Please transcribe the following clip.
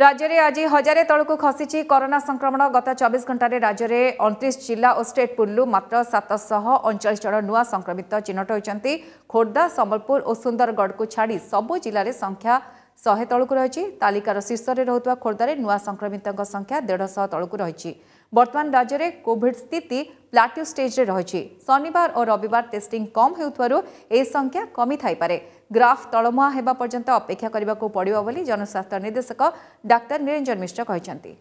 ରାଜ୍ୟରେ ଆଜି ହଜାରେ ତଳକୁ ଖସିଛି କରୋନା ସଂକ୍ରମଣ ଗତ ଚବିଶ ଘଣ୍ଟାରେ ରାଜ୍ୟରେ ଅଣତିରିଶ ଜିଲ୍ଲା ଓ ଷ୍ଟେଟ୍ ପୁର୍ଲୁ ମାତ୍ର ସାତଶହ ଅଣଚାଳିଶ ଜଣ ନୂଆ ସଂକ୍ରମିତ ଚିହ୍ନଟ ହୋଇଛନ୍ତି ଖୋର୍ଦ୍ଧା ସମ୍ବଲପୁର ଓ ସୁନ୍ଦରଗଡ଼କୁ ଛାଡ଼ି ସବୁ ଜିଲ୍ଲାରେ ସଂଖ୍ୟା शे तलको रहेछ तालिक खोर्धार नुआ संक्रमितको संख्या देढश तलको रोभिड स्थिति प्लाट्यु स्टेज रहन और र टेस्टिंग कम पारे। ग्राफ तलमुहाँ हो पर्थ्यन्त अपेक्षा गर्नु पर्व जनस्वास्थ्य निर्देशक डाक्टर निरंजन मिश्र